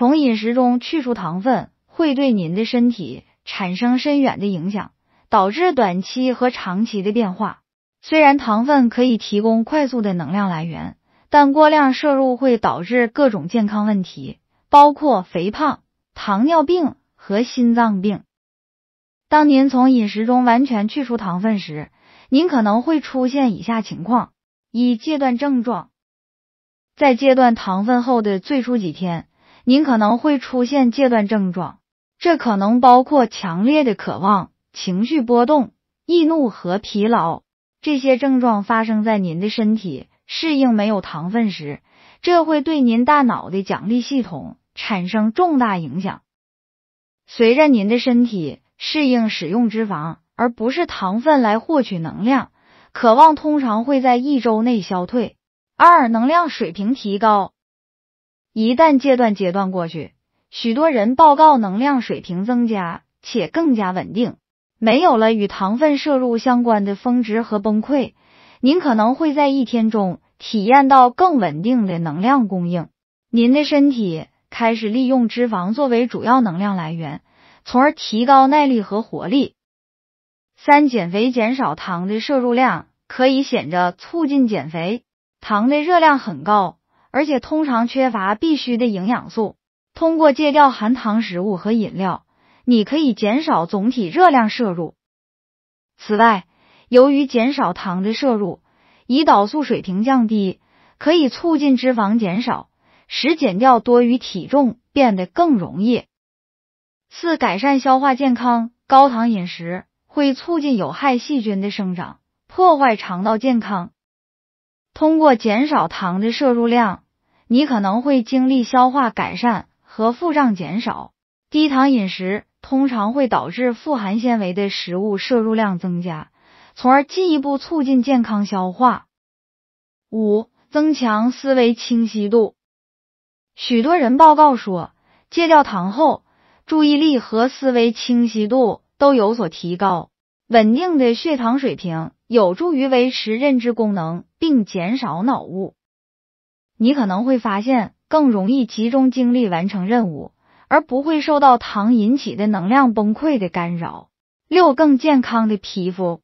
从饮食中去除糖分会对您的身体产生深远的影响，导致短期和长期的变化。虽然糖分可以提供快速的能量来源，但过量摄入会导致各种健康问题，包括肥胖、糖尿病和心脏病。当您从饮食中完全去除糖分时，您可能会出现以下情况：一、戒断症状。在戒断糖分后的最初几天。您可能会出现戒断症状，这可能包括强烈的渴望、情绪波动、易怒和疲劳。这些症状发生在您的身体适应没有糖分时，这会对您大脑的奖励系统产生重大影响。随着您的身体适应使用脂肪而不是糖分来获取能量，渴望通常会在一周内消退。二、能量水平提高。一旦阶段阶段过去，许多人报告能量水平增加且更加稳定，没有了与糖分摄入相关的峰值和崩溃。您可能会在一天中体验到更稳定的能量供应。您的身体开始利用脂肪作为主要能量来源，从而提高耐力和活力。三、减肥减少糖的摄入量可以显着促进减肥。糖的热量很高。而且通常缺乏必需的营养素。通过戒掉含糖食物和饮料，你可以减少总体热量摄入。此外，由于减少糖的摄入，胰岛素水平降低，可以促进脂肪减少，使减掉多余体重变得更容易。四、改善消化健康。高糖饮食会促进有害细菌的生长，破坏肠道健康。通过减少糖的摄入量，你可能会经历消化改善和腹胀减少。低糖饮食通常会导致富含纤维的食物摄入量增加，从而进一步促进健康消化。五、增强思维清晰度。许多人报告说，戒掉糖后，注意力和思维清晰度都有所提高。稳定的血糖水平。有助于维持认知功能并减少脑雾，你可能会发现更容易集中精力完成任务，而不会受到糖引起的能量崩溃的干扰。六，更健康的皮肤，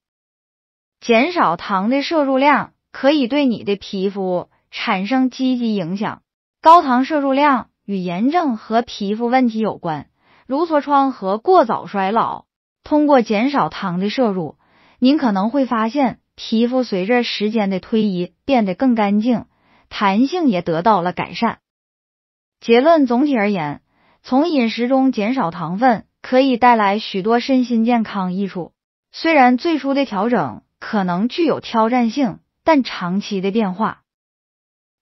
减少糖的摄入量可以对你的皮肤产生积极影响。高糖摄入量与炎症和皮肤问题有关，如痤疮和过早衰老。通过减少糖的摄入。您可能会发现，皮肤随着时间的推移变得更干净，弹性也得到了改善。结论：总体而言，从饮食中减少糖分可以带来许多身心健康益处。虽然最初的调整可能具有挑战性，但长期的变化，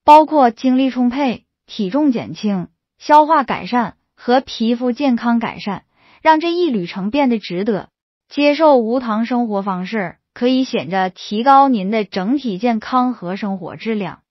包括精力充沛、体重减轻、消化改善和皮肤健康改善，让这一旅程变得值得。接受无糖生活方式，可以显着提高您的整体健康和生活质量。